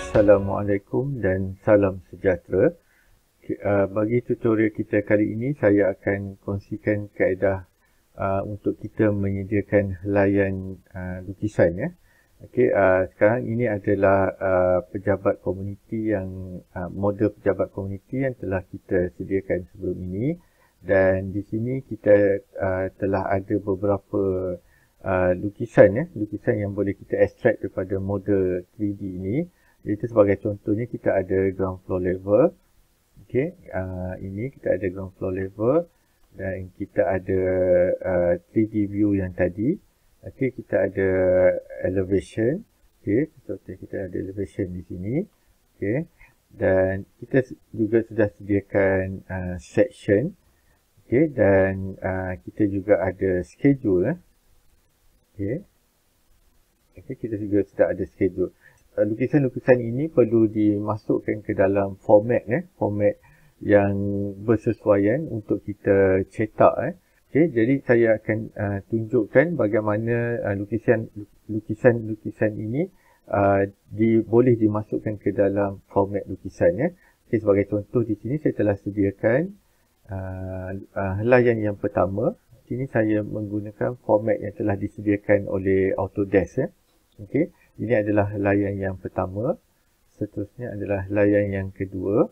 Assalamualaikum dan salam sejahtera. Uh, bagi tutorial kita kali ini, saya akan kongsikan kaedah uh, untuk kita menyediakan helaian uh, lukisan. Ya. Okay, sekarang ini adalah pejabat komuniti yang model pejabat komuniti yang telah kita sediakan sebelum ini. Dan di sini kita telah ada beberapa lukisan ya, lukisan yang boleh kita extract daripada model 3D ini itu sebagai contohnya kita ada ground floor level. Okey, uh, ini kita ada ground floor level dan kita ada uh, 3D view yang tadi. Okey, kita ada elevation. Okey, contohnya kita ada elevation di sini. Okey, dan kita juga sudah sediakan uh, section. Okey, dan uh, kita juga ada schedule. Eh. Okey. Okey, kita juga sudah ada schedule. Eh, lukisan-lukisan ini perlu dimasukkan ke dalam format eh format yang bersesuaian untuk kita cetak eh okey jadi saya akan uh, tunjukkan bagaimana eh, lukisan lukisan-lukisan ini uh, di boleh dimasukkan ke dalam format lukisan eh okay, sebagai contoh di sini saya telah sediakan uh, uh, layan yang pertama di sini saya menggunakan format yang telah disediakan oleh Autodesk eh okey ini adalah layan yang pertama. Seterusnya adalah layan yang kedua.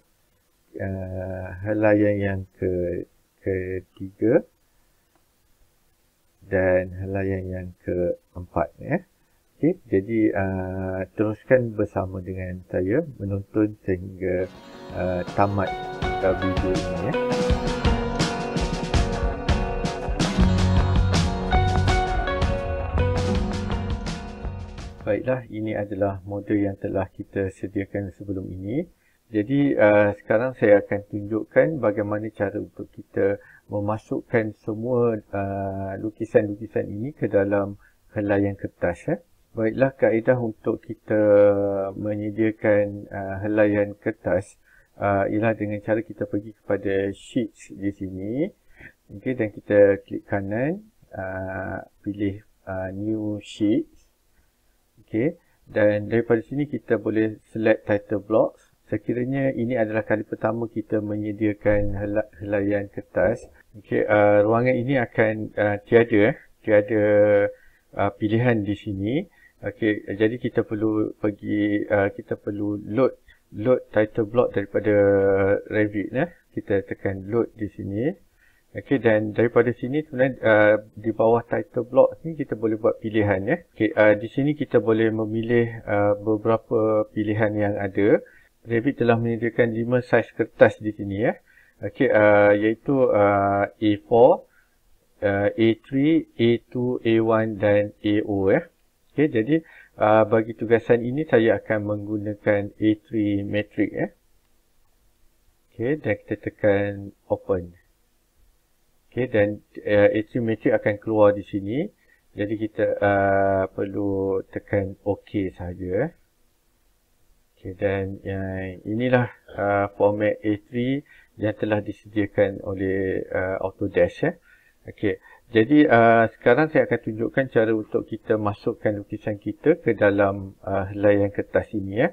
Uh, layan yang ke ketiga. Dan layan yang keempat. Eh. Ya. Okay. Jadi, uh, teruskan bersama dengan saya menonton sehingga uh, tamat video ini. Eh. baiklah, ini adalah model yang telah kita sediakan sebelum ini. Jadi uh, sekarang saya akan tunjukkan bagaimana cara untuk kita memasukkan semua uh, lukisan-lukisan uh, ini ke dalam helai yang kertas. Eh. Baiklah, kaedah untuk kita menyediakan uh, helai yang kertas uh, ialah dengan cara kita pergi kepada Sheets di sini. Okay, dan kita klik kanan, uh, pilih uh, New Sheet. Okey. Dan daripada sini kita boleh select title blocks. Sekiranya ini adalah kali pertama kita menyediakan helaian kertas. Okey, uh, ruangan ini akan uh, tiada tiada uh, pilihan di sini. Okey, jadi kita perlu pergi uh, kita perlu load load title block daripada Revit ya. Kita tekan load di sini. Okey dan daripada sini sebenarnya uh, di bawah title block ni kita boleh buat pilihan ya. Okey uh, di sini kita boleh memilih uh, beberapa pilihan yang ada. Revit telah menyediakan 5 saiz kertas di sini ya. Okey uh, iaitu uh, A4, uh, A3, A2, A1 dan A0 ya. Okey jadi uh, bagi tugasan ini saya akan menggunakan A3 matrix ya. Okey dan kita tekan open. Okey dan uh, eh, matrix akan keluar di sini. Jadi kita uh, perlu tekan OK saja. Okey dan yang uh, eh, inilah uh, format A3 yang telah disediakan oleh uh, Autodesk eh. Okey. Jadi uh, sekarang saya akan tunjukkan cara untuk kita masukkan lukisan kita ke dalam uh, layan kertas ini ya. Eh.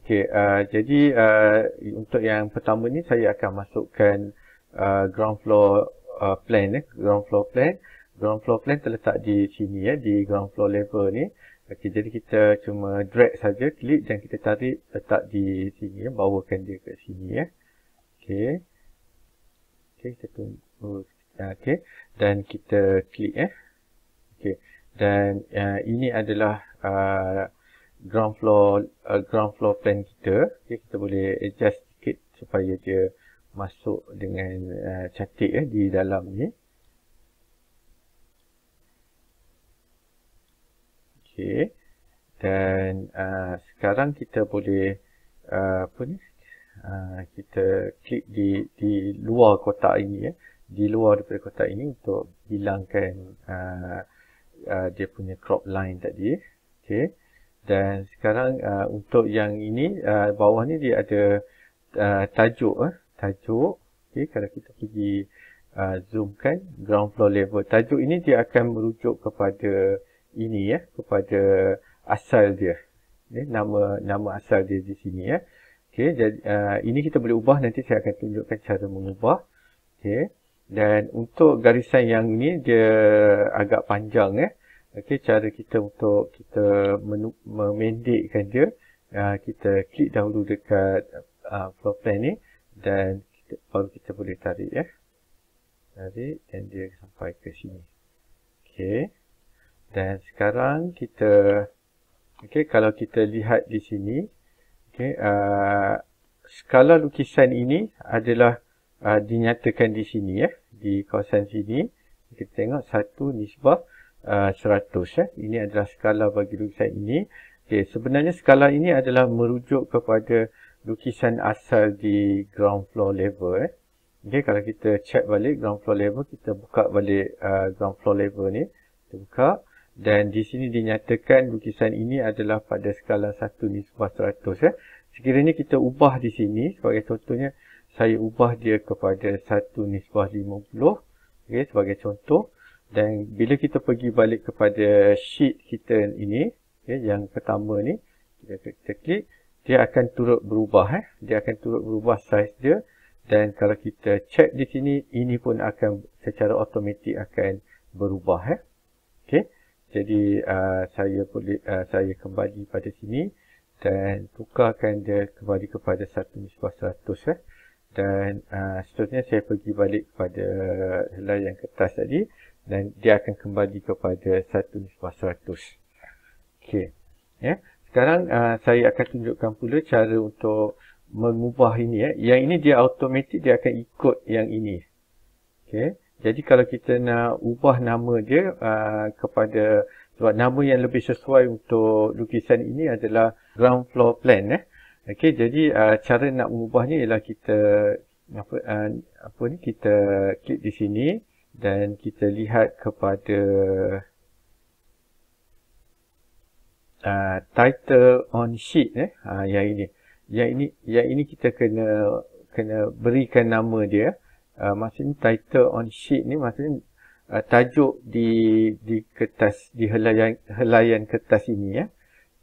Okey, uh, jadi uh, untuk yang pertama ni saya akan masukkan uh, ground floor uh, plan ya, ground floor plan. Ground floor plan terletak di sini ya, di ground floor level ni. Okey, jadi kita cuma drag saja, klik dan kita tarik letak di sini ya, bawakan dia ke sini ya. Okey. Okey, kita tunggu. Okey, dan kita klik eh. Okey. Dan uh, ini adalah uh, ground floor uh, ground floor plan kita. Okay, kita boleh adjust sikit supaya dia uh, masuk dengan uh, cantik eh, di dalam ni. Okey. Dan uh, sekarang kita boleh uh, apa ni? Uh, kita klik di di luar kotak ini eh, di luar daripada kotak ini untuk hilangkan uh, uh, dia punya crop line tadi. Eh. Okey. Dan sekarang uh, untuk yang ini uh, bawah ni dia ada uh, tajuk eh tajuk. okay, kalau kita pergi uh, zoom kan, ground floor level. Tajuk ini dia akan merujuk kepada ini ya, kepada asal dia. Okay, eh, nama nama asal dia di sini ya. Okey, jadi uh, ini kita boleh ubah nanti saya akan tunjukkan cara mengubah. Okey. Dan untuk garisan yang ini dia agak panjang ya. Eh. Okey, cara kita untuk kita memendekkan dia, uh, kita klik dahulu dekat uh, floor plan ni dan kita, baru kita boleh tarik ya tarik dan dia sampai ke sini ok dan sekarang kita ok kalau kita lihat di sini ok uh, skala lukisan ini adalah uh, dinyatakan di sini ya di kawasan sini kita tengok satu nisbah Uh, 100 ya. Ini adalah skala bagi lukisan ini. Okey, sebenarnya skala ini adalah merujuk kepada lukisan asal di ground floor level eh. Okey kalau kita check balik ground floor level kita buka balik uh, ground floor level ni kita buka dan di sini dinyatakan lukisan ini adalah pada skala 1 nisbah 100 ya. Eh. Sekiranya kita ubah di sini sebagai contohnya saya ubah dia kepada 1 nisbah 50 okey sebagai contoh dan bila kita pergi balik kepada sheet kita ini okay, yang pertama ni kita, kita klik dia akan turut berubah eh dia akan turut berubah saiz dia dan kalau kita check di sini ini pun akan secara automatik akan berubah eh okey jadi uh, saya boleh uh, saya kembali pada sini dan tukarkan dia kembali kepada 1.100 eh dan uh, seterusnya saya pergi balik kepada helai yang kertas tadi dan dia akan kembali kepada 1.100 okey ya yeah. Sekarang uh, saya akan tunjukkan pula cara untuk mengubah ini. Eh. Yang ini dia automatik, dia akan ikut yang ini. Okay. Jadi kalau kita nak ubah nama dia uh, kepada, sebab nama yang lebih sesuai untuk lukisan ini adalah ground floor plan. Eh. Okay. Jadi uh, cara nak mengubahnya ialah kita, apa, uh, apa ni, kita klik di sini dan kita lihat kepada Ah, title on sheet eh uh, yang ini yang ini yang ini kita kena kena berikan nama dia uh, maksudnya title on sheet ni maksudnya uh, tajuk di di kertas di helaian helaian kertas ini ya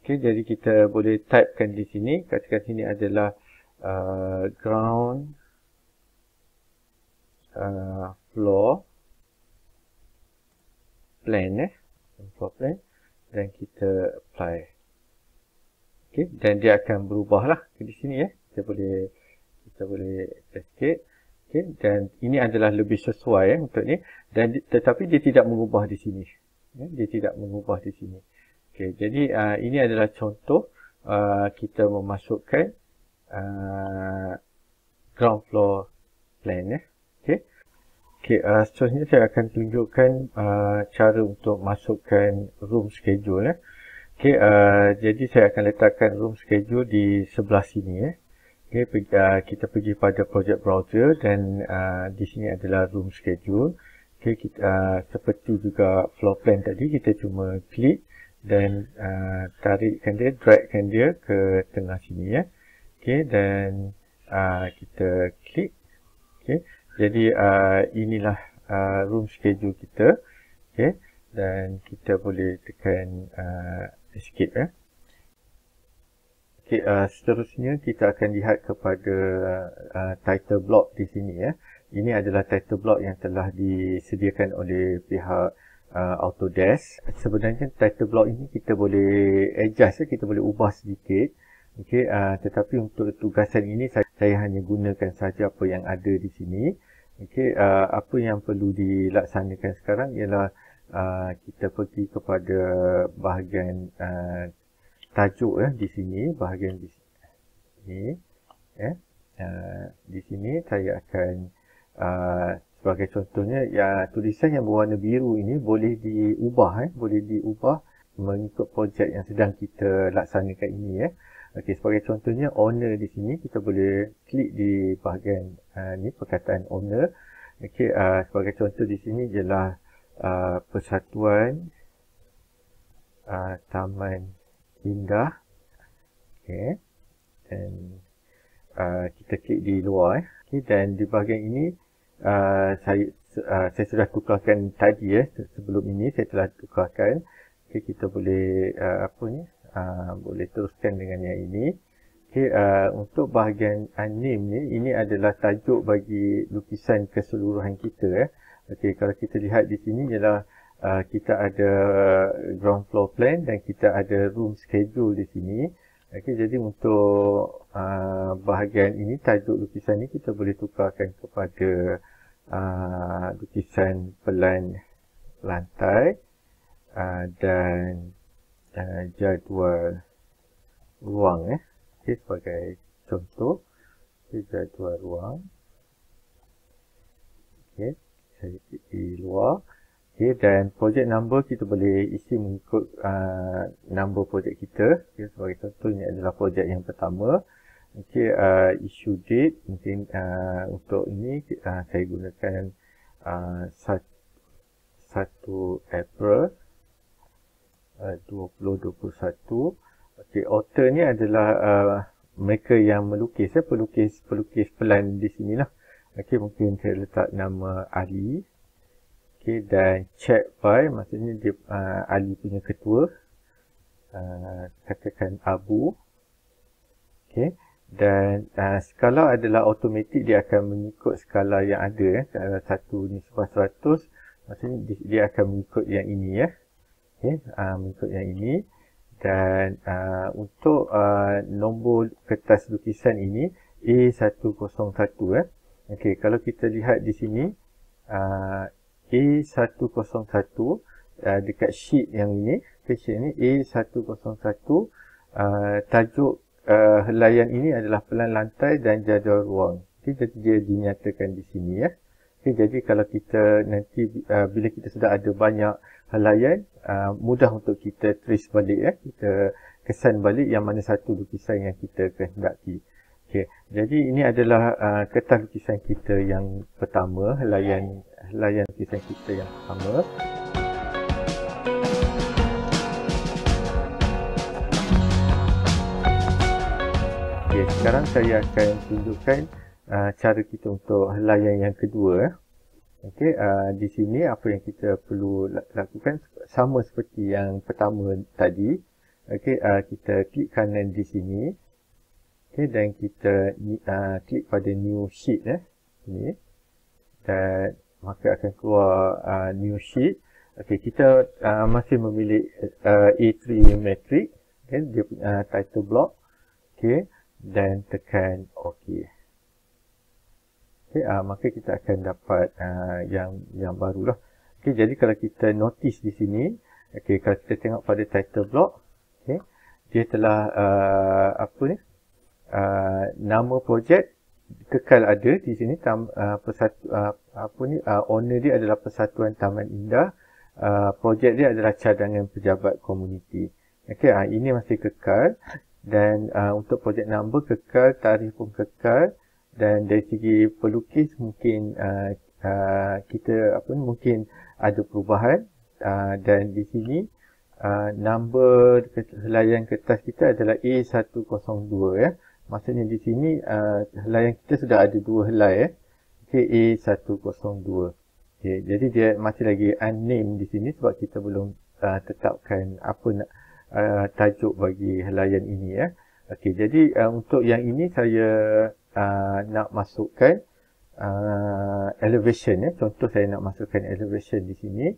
okey jadi kita boleh typekan di sini katakan sini adalah uh, ground uh, floor plan eh floor plan dan kita apply. Okey, dan dia akan berubahlah di sini ya. Kita boleh kita boleh escape. Okey, dan ini adalah lebih sesuai ya untuk ni dan tetapi dia tidak mengubah di sini. Ya, dia tidak mengubah di sini. Okey, jadi uh, ini adalah contoh uh, kita memasukkan uh, ground floor plan ya. Okey. Okey, uh, seterusnya saya akan tunjukkan uh, cara untuk masukkan room schedule. Eh. Okey, uh, jadi saya akan letakkan room schedule di sebelah sini. Eh. Okey, pergi, uh, kita pergi pada project browser dan uh, di sini adalah room schedule. Okey, kita uh, seperti juga floor plan tadi, kita cuma klik dan uh, tarikkan dia, dragkan dia ke tengah sini. ya. Okey, dan uh, kita klik. Okey. Jadi uh, inilah uh, room schedule kita. Okay. Dan kita boleh tekan uh, escape. Eh. Okay, uh, seterusnya kita akan lihat kepada uh, title block di sini. Eh. Ini adalah title block yang telah disediakan oleh pihak uh, Autodesk. Sebenarnya title block ini kita boleh adjust, eh. kita boleh ubah sedikit. Okay, uh, tetapi untuk tugasan ini saya, saya hanya gunakan saja apa yang ada di sini. Okey, uh, apa yang perlu dilaksanakan sekarang ialah uh, kita pergi kepada bahagian uh, tajuk ya eh, di sini, bahagian di sini. Eh, uh, di sini saya akan uh, sebagai contohnya ya tulisan yang berwarna biru ini boleh diubah eh, boleh diubah mengikut projek yang sedang kita laksanakan ini ya. Eh. Okey, sebagai contohnya owner di sini kita boleh klik di bahagian uh, ni perkataan owner. Okey, uh, sebagai contoh di sini ialah uh, persatuan uh, Taman Indah. Okey. Dan uh, kita klik di luar. Eh. Okey, dan di bahagian ini uh, saya uh, saya sudah tukarkan tadi ya eh, sebelum ini saya telah tukarkan. Okey, kita boleh uh, apa ni? Ah, boleh teruskan dengan yang ini. Okey, ah, untuk bahagian anim ni, ini adalah tajuk bagi lukisan keseluruhan kita. Eh. Okay, kalau kita lihat di sini ialah aa, ah, kita ada ground floor plan dan kita ada room schedule di sini. Okay, jadi untuk aa, bahagian ini tajuk lukisan ini kita boleh tukarkan kepada aa, lukisan pelan lantai aa, dan uh, jadual ruang eh. Okay, sebagai contoh okay, jadual ruang okay, di luar okay, dan projek number kita boleh isi mengikut uh, number projek kita okay, sebagai contoh ini adalah projek yang pertama okay, uh, issue date mungkin uh, untuk ini uh, saya gunakan 1 April 2021. Eh, Okey, author ni adalah uh, mereka yang melukis, ya, pelukis pelukis pelan di sini lah. Okey, mungkin saya letak nama Ali. Okey, dan check by, maksudnya dia, uh, Ali punya ketua. Uh, katakan Abu. Okey, dan uh, skala adalah automatik, dia akan mengikut skala yang ada. Ya. Kalau satu ni sebuah 100, maksudnya dia akan mengikut yang ini ya okay, ya, uh, ah, mengikut yang ini dan uh, untuk uh, nombor kertas lukisan ini A101 eh. okay, kalau kita lihat di sini uh, A101 uh, dekat sheet yang ini okay, sheet ini A101 uh, tajuk uh, helaian ini adalah pelan lantai dan jadual ruang okay, jadi dia dinyatakan di sini ya eh. Okay, jadi kalau kita nanti uh, bila kita sudah ada banyak halayan, uh, mudah untuk kita trace balik ya, kita kesan balik yang mana satu lukisan yang kita kehendaki. Okay, jadi ini adalah uh, kertas lukisan kita yang pertama, halayan halayan lukisan kita yang pertama. Okay, sekarang saya akan tunjukkan uh, cara kita untuk layan yang kedua eh. okey uh, di sini apa yang kita perlu lakukan sama seperti yang pertama tadi okey uh, kita klik kanan di sini okey dan kita uh, klik pada new sheet eh ni dan maka akan keluar uh, new sheet okey kita uh, masih memilih uh, A3 matrix kan okay, dia uh, title block okey dan tekan okey okay, uh, eh, ah, maka kita akan dapat uh, yang yang barulah. Okay, jadi kalau kita notice di sini, okay, kalau kita tengok pada title block, okay, dia telah uh, apa ni? Uh, nama projek kekal ada di sini tam, uh, persatu, uh, apa ni uh, owner dia adalah persatuan taman indah uh, projek dia adalah cadangan pejabat komuniti Okay, uh, ini masih kekal dan uh, untuk projek nombor kekal tarikh pun kekal dan dari segi pelukis mungkin uh, uh, kita apa mungkin ada perubahan uh, dan di sini uh, number helaian kertas kita adalah A102 ya maksudnya di sini uh, helaian kita sudah ada dua helai ya okay, A102 okay, jadi dia masih lagi unnamed di sini sebab kita belum uh, tetapkan apa nak uh, tajuk bagi helaian ini ya okey jadi uh, untuk yang ini saya uh, nak masukkan uh, elevation. Ya. Contoh saya nak masukkan elevation di sini.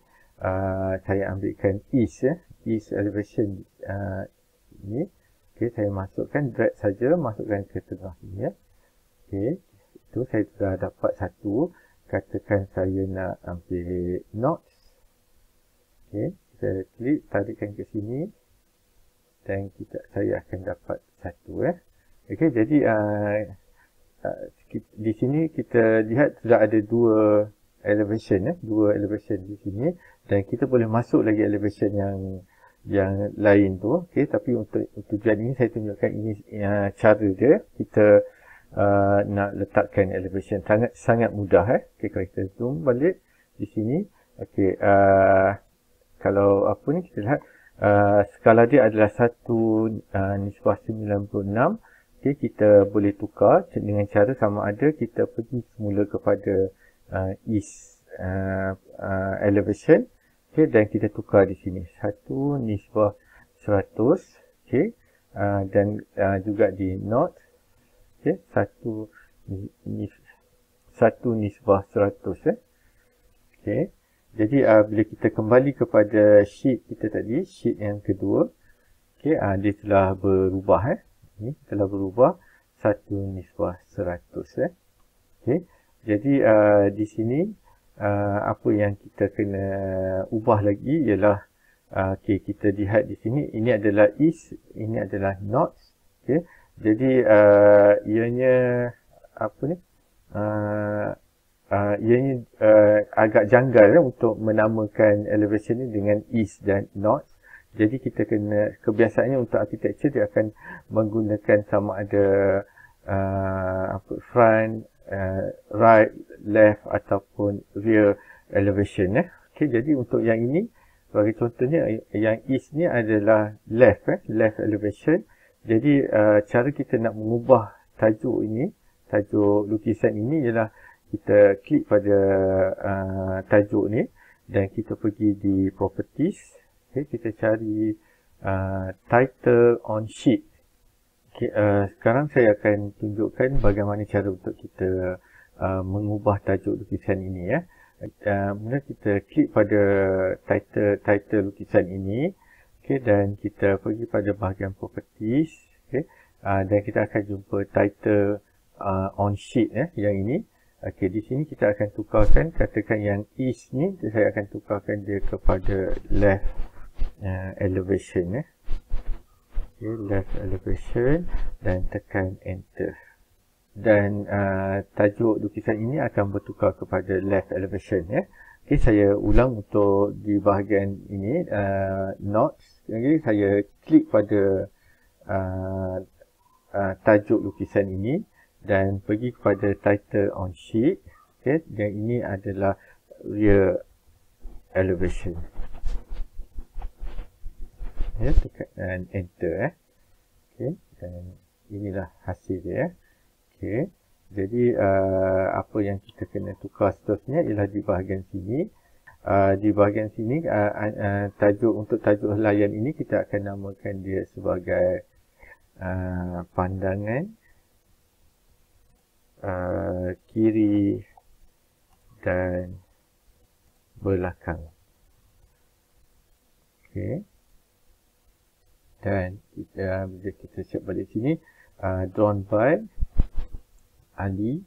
Uh, saya ambilkan east. Ya. East elevation uh, ini. Okay, saya masukkan drag saja. Masukkan ke tengah sini. Ya. Okay. Itu saya sudah dapat satu. Katakan saya nak ambil knots Okay. Saya klik tarikkan ke sini. Dan kita saya akan dapat satu. Eh. Ya. Okay, jadi uh, di sini kita lihat sudah ada dua elevation ya, dua elevation di sini dan kita boleh masuk lagi elevation yang yang lain tu okey tapi untuk tujuan ini saya tunjukkan ini uh, cara dia kita uh, nak letakkan elevation sangat sangat mudah eh okey kalau kita zoom balik di sini okey uh, kalau apa ni kita lihat uh, skala dia adalah 1 uh, nisbah 96 Okay, kita boleh tukar dengan cara sama ada kita pergi semula kepada uh, east uh, uh, elevation okay, dan kita tukar di sini. Satu nisbah 100 okay, uh, dan uh, juga di north okay, satu, nis, satu nisbah 100. Eh. Okay. Jadi uh, bila kita kembali kepada sheet kita tadi, sheet yang kedua, okay, uh, dia telah berubah. Eh ni telah berubah satu nisbah seratus. Eh. Okay. Jadi uh, di sini uh, apa yang kita kena ubah lagi ialah uh, okay, kita lihat di sini ini adalah is, ini adalah not. Okay. Jadi uh, ianya apa ni? Uh, uh, ianya uh, agak janggal eh, untuk menamakan elevation ni dengan is dan not. Jadi kita kena kebiasaannya untuk architecture dia akan menggunakan sama ada uh, apa front, uh, right, left ataupun rear elevation eh. Okey jadi untuk yang ini bagi contohnya yang east ni adalah left eh, left elevation. Jadi uh, cara kita nak mengubah tajuk ini, tajuk lukisan ini ialah kita klik pada uh, tajuk ni dan kita pergi di properties okay, kita cari uh, title on sheet okay, uh, sekarang saya akan tunjukkan bagaimana cara untuk kita uh, mengubah tajuk lukisan ini ya bila uh, kita klik pada title title lukisan ini okay, dan kita pergi pada bahagian properties okay, uh, dan kita akan jumpa title uh, on sheet eh, yang ini Okey, di sini kita akan tukarkan, katakan yang is ni, saya akan tukarkan dia kepada left uh, elevation eh. okay, left elevation dan tekan enter dan uh, tajuk lukisan ini akan bertukar kepada left elevation eh. okay, saya ulang untuk di bahagian ini uh, notes, okay, saya klik pada uh, uh, tajuk lukisan ini dan pergi kepada title on sheet okay, dan ini adalah rear elevation ya, tekan dan enter eh. Okey, dan inilah hasil dia eh. Okey. Jadi uh, apa yang kita kena tukar seterusnya ialah di bahagian sini. Uh, di bahagian sini uh, uh, tajuk untuk tajuk layan ini kita akan namakan dia sebagai uh, pandangan uh, kiri dan belakang. Okey dan kita uh, bila kita check balik sini uh, drawn by Ali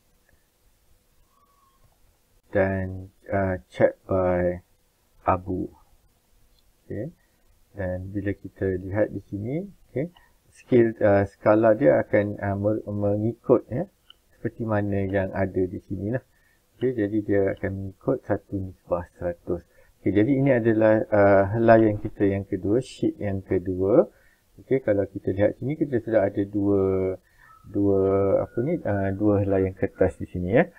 dan uh, check by Abu okay. dan bila kita lihat di sini okay, skill uh, skala dia akan uh, mengikut ya, seperti mana yang ada di sini lah. okay, jadi dia akan mengikut satu nisbah seratus. okay, jadi ini adalah uh, yang kita yang kedua sheet yang kedua Okey, kalau kita lihat sini kita sudah ada dua dua apa ni uh, dua helai yang kertas di sini ya.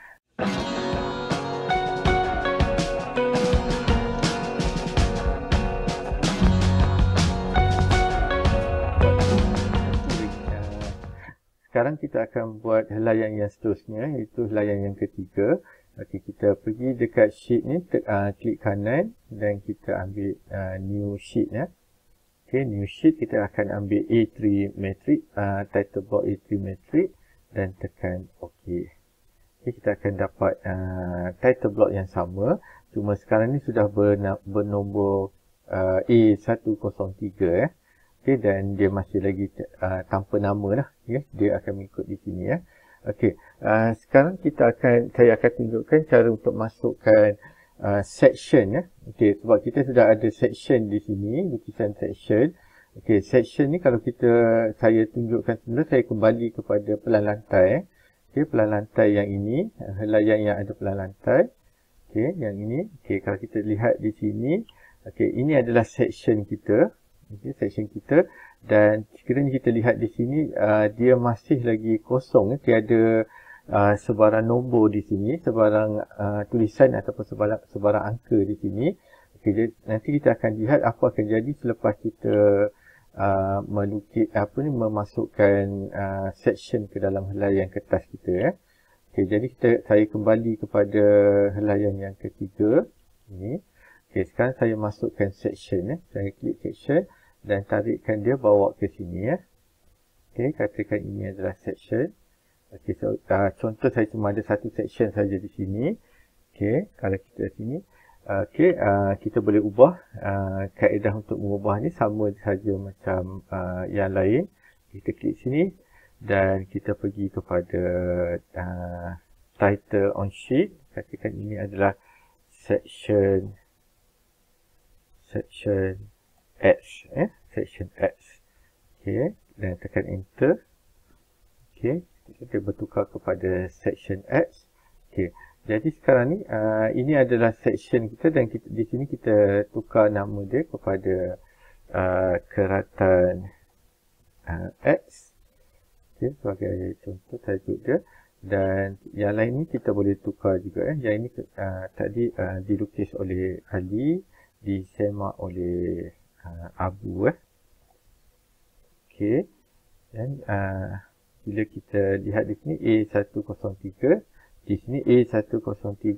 Sekarang kita akan buat helai yang seterusnya itu helai yang ketiga. Okey kita pergi dekat sheet ni ah, klik kanan dan kita ambil uh, new sheet ya. Eh. Okay, new sheet kita akan ambil A3 matrix, uh, title box A3 matrix dan tekan OK. Okay, kita akan dapat uh, title block yang sama. Cuma sekarang ni sudah bernombor uh, A103. Eh. Okay, dan dia masih lagi uh, tanpa nama. Lah, yeah. Dia akan mengikut di sini. Eh. Okay, uh, sekarang kita akan saya akan tunjukkan cara untuk masukkan uh, section ya. Okey, sebab kita sudah ada section di sini, lukisan section. Okey, section ni kalau kita saya tunjukkan semula, saya kembali kepada pelan lantai. Eh. Okey, pelan lantai yang ini, helaian uh, yang ada pelan lantai. Okey, yang ini. Okey, kalau kita lihat di sini, okey, ini adalah section kita. Okey, section kita dan sekiranya kita lihat di sini, uh, dia masih lagi kosong. Eh. Tiada... Ah, sebarang nombor di sini, sebarang uh, tulisan ataupun sebarang, sebarang angka di sini. Okay, nanti kita akan lihat apa akan jadi selepas kita uh, ah, melukis, apa ni, memasukkan uh, section ke dalam helaian kertas kita. Eh. Ya. Okay, jadi kita saya kembali kepada helaian yang ketiga. Ini. Okay, sekarang saya masukkan section. Eh. Saya klik section dan tarikkan dia bawa ke sini. Eh. Ya. Okay, katakan ini adalah section. Okey, so, uh, contoh saya cuma ada satu section saja di sini. Okey, kalau kita di sini. Okey, uh, kita boleh ubah uh, kaedah untuk mengubah ni sama saja macam uh, yang lain. Kita klik sini dan kita pergi kepada uh, title on sheet. Katakan ini adalah section section H, Eh? Section H, Okey, dan tekan enter. Okey, kita bertukar kepada section X. okay. Jadi sekarang ni uh, ini adalah section kita dan kita, di sini kita tukar nama dia kepada uh, keratan uh, X. Okey, sebagai contoh tajuk dia dan yang lain ni kita boleh tukar juga eh. Yang ini uh, tadi uh, dilukis oleh Ali, disemak oleh uh, Abu eh. Okey. Dan uh, bila kita lihat di sini A103 di sini A103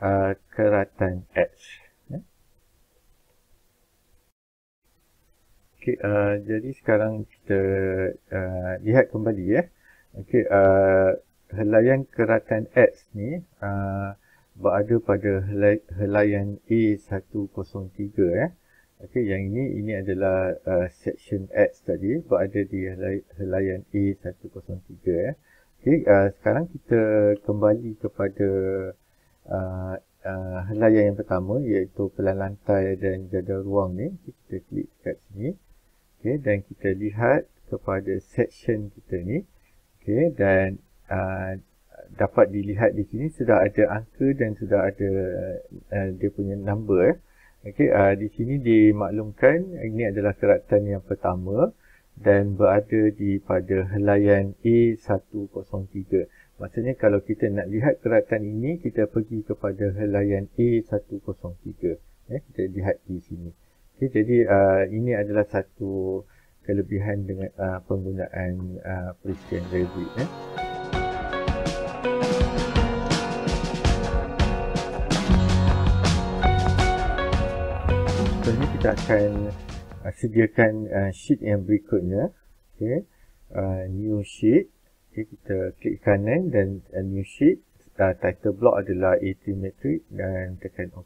uh, keratan H ya. okay, uh, jadi sekarang kita uh, lihat kembali ya. okay, uh, helayan keratan X ni uh, berada pada helayan A103 ya. Okey, yang ini ini adalah uh, section X tadi ada di helaian A103 ya. Okey, uh, sekarang kita kembali kepada uh, uh, helaian yang pertama iaitu pelan lantai dan jadual ruang ni. Kita klik dekat sini. Okey, dan kita lihat kepada section kita ni. Okey, dan uh, dapat dilihat di sini sudah ada angka dan sudah ada uh, dia punya number eh. Okey, uh, di sini dimaklumkan ini adalah keratan yang pertama dan berada di pada helaian A103. Maksudnya kalau kita nak lihat keratan ini, kita pergi kepada helaian A103. Eh, kita lihat di sini. Okay, jadi uh, ini adalah satu kelebihan dengan uh, penggunaan uh, Christian Revit. Eh. kita akan uh, sediakan uh, sheet yang berikutnya okay. uh, new sheet okay, kita klik kanan dan uh, new sheet uh, title block adalah A3 matrix dan tekan ok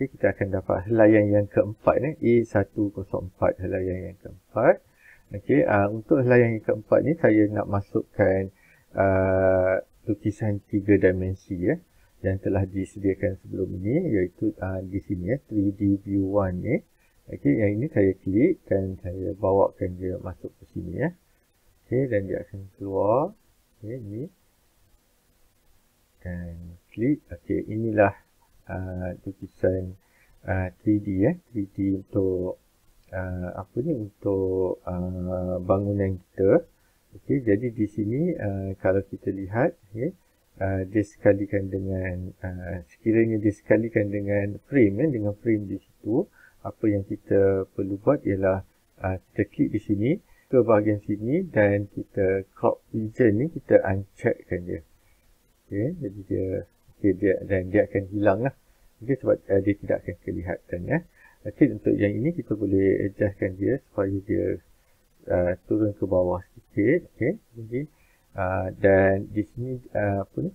okay, kita akan dapat helayan yang keempat eh, A104 helayan yang keempat Okey, uh, untuk helayan yang keempat ni saya nak masukkan uh, lukisan tiga dimensi ya. Eh yang telah disediakan sebelum ini iaitu uh, di sini ya eh, 3D view 1 ni. Eh. Okey yang ini saya klik dan saya bawakan dia masuk ke sini ya. Okey dan dia akan keluar. Okey ni. Dan klik. Okey inilah uh, lukisan uh, 3D ya. 3D untuk uh, apa ni untuk uh, bangunan kita. Okey jadi di sini uh, kalau kita lihat okey uh, disekalikan dengan uh, sekiranya disekalikan dengan frame eh, dengan frame di situ apa yang kita perlu buat ialah uh, kita klik di sini ke bahagian sini dan kita crop region ni kita uncheckkan dia okay, jadi dia, okay, dia dan dia akan hilang lah okay, sebab uh, dia tidak akan kelihatan eh. okay, untuk yang ini kita boleh adjustkan dia supaya dia uh, turun ke bawah sikit okay, jadi okay. Uh, dan di sini uh, apa ni?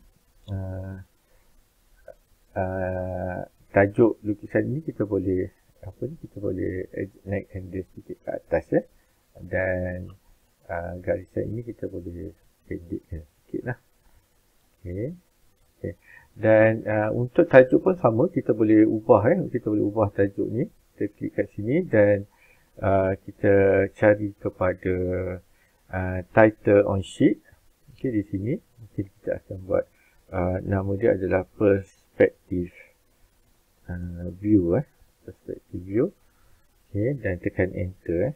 Uh, uh, tajuk lukisan ini kita boleh apa ni? Kita boleh eh, naik and sedikit ke atas ya. Dan uh, garisan ini kita boleh pendekkan sedikitlah. Okey. okay Dan uh, untuk tajuk pun sama kita boleh ubah eh. Kita boleh ubah tajuk ni. Kita klik kat sini dan uh, kita cari kepada uh, title on sheet okay, di sini okay, kita akan buat uh, nama dia adalah perspektif uh, view eh. perspective view okay, dan tekan enter eh.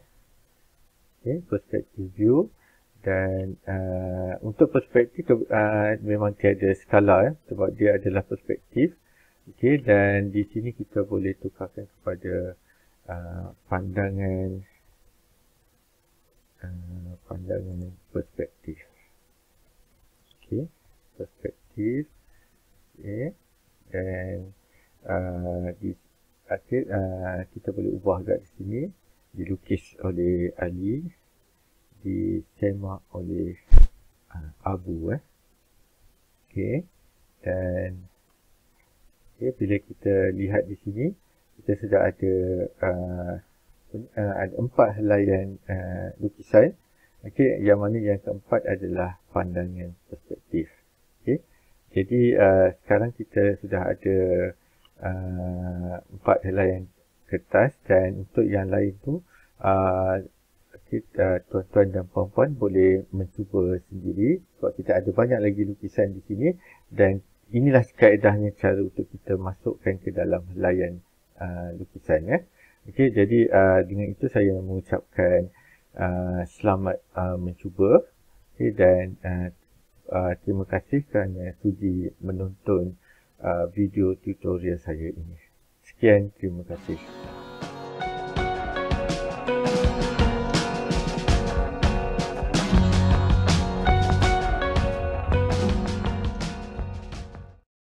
okay, Perspektif view dan uh, untuk perspektif uh, memang tiada skala eh, sebab dia adalah perspektif okay, dan di sini kita boleh tukarkan kepada uh, pandangan uh, pandangan perspektif okay perspective eh, okay and uh, di akhir uh, ah, kita boleh ubah juga sini dilukis oleh Ali di tema oleh uh, Abu eh okay dan okay, eh, bila kita lihat di sini kita sudah ada uh, ada empat helaian uh, lukisan Okey, yang mana yang keempat adalah pandangan perspektif. Okey. Jadi uh, sekarang kita sudah ada uh, empat helai yang kertas dan untuk yang lain tu uh, uh, tuan-tuan dan puan-puan boleh mencuba sendiri sebab kita ada banyak lagi lukisan di sini dan inilah kaedahnya cara untuk kita masukkan ke dalam helaian uh, lukisan. Eh. Okey, jadi uh, dengan itu saya mengucapkan Uh, selamat uh, mencuba okay, dan uh, uh, terima kasih kerana sudi menonton uh, video tutorial saya ini. Sekian, terima kasih.